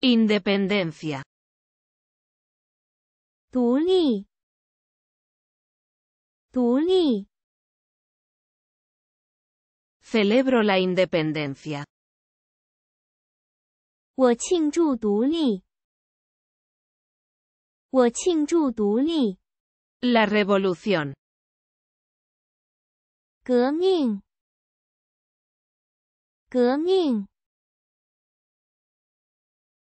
independencia. TUNI. TUNI. celebro la independencia. wu ching chu toonie. la revolución.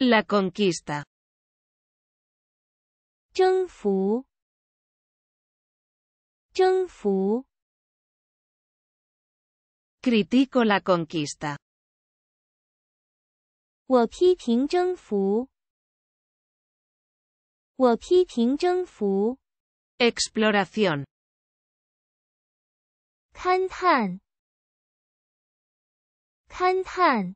La conquista. Jung Fu. Jung Fu. Critico la conquista. Wau Pichin Jung Fu. Wau Pichin Fu. Exploración. Kanchan. Kanchan.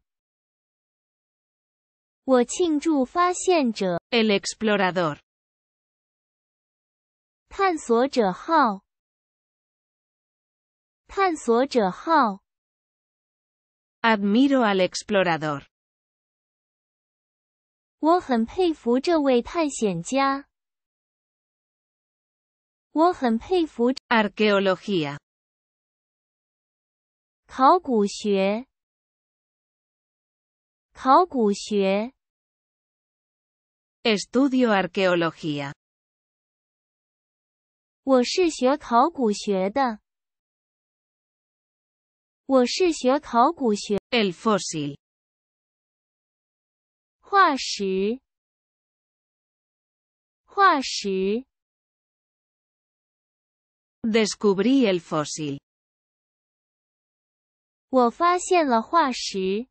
我庆祝发现者。El explorador，探索者号。探索者号。Admiro al explorador。我很佩服这位探险家。我很佩服。Arqueología，考古学。考古学，Estudio arqueología。我是学考古学的。我是学考古学。El fósil，化石，化石。Descubrí el fósil。我发现了化石。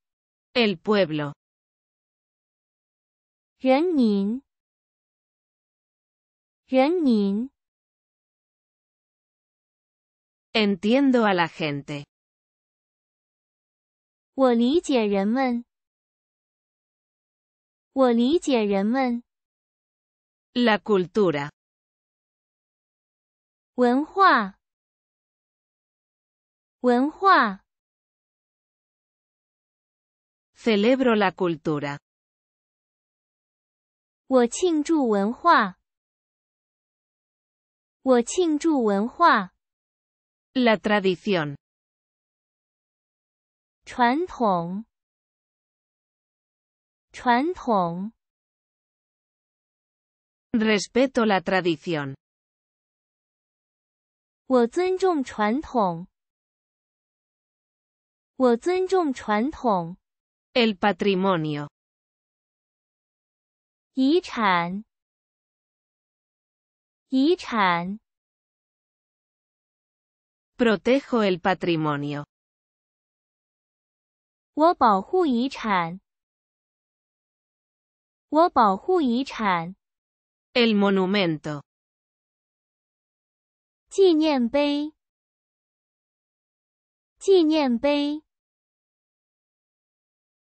El pueblo. Renmin. Renmin. Entiendo a la gente. Wo li jie renmen. Wo li jie renmen. La cultura. Wenhua. Wenhua. Celebro la cultura. Wo cingzhuo wenhua. Wo cingzhuo wenhua. La tradición. Chuan tong. Respeto la tradición. Wo zunzhong chuan tong. El patrimonio. Y Chan. Protejo el patrimonio. Wobahu y Chan. Wobahu y Chan. El monumento. Tiñen bay.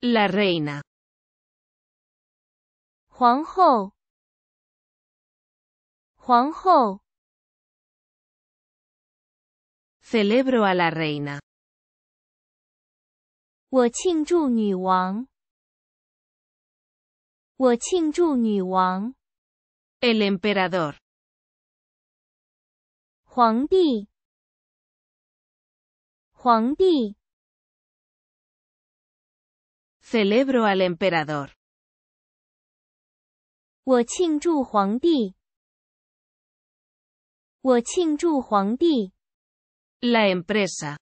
La reina. huang Ho. Huang Ho. Celebro a la reina. Wo Ching Jun Ni Wang. Ching El emperador. Huang Di. Huang Di. Celebro al emperador. Huo Ching Chu Huang Di. Huo La empresa.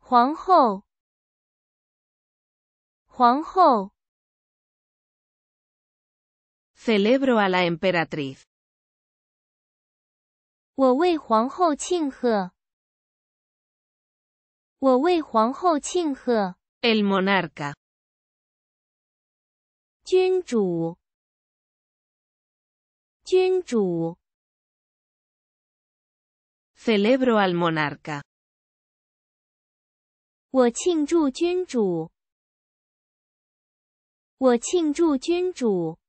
Huang Ho. Celebro a la emperatriz. Huo Wei Huang Ho Ching Wei Huang Ho el monarca. Chenchu. Chenchu. Celebro al monarca. Huo Chinchu Chenchu. Huo Chinchu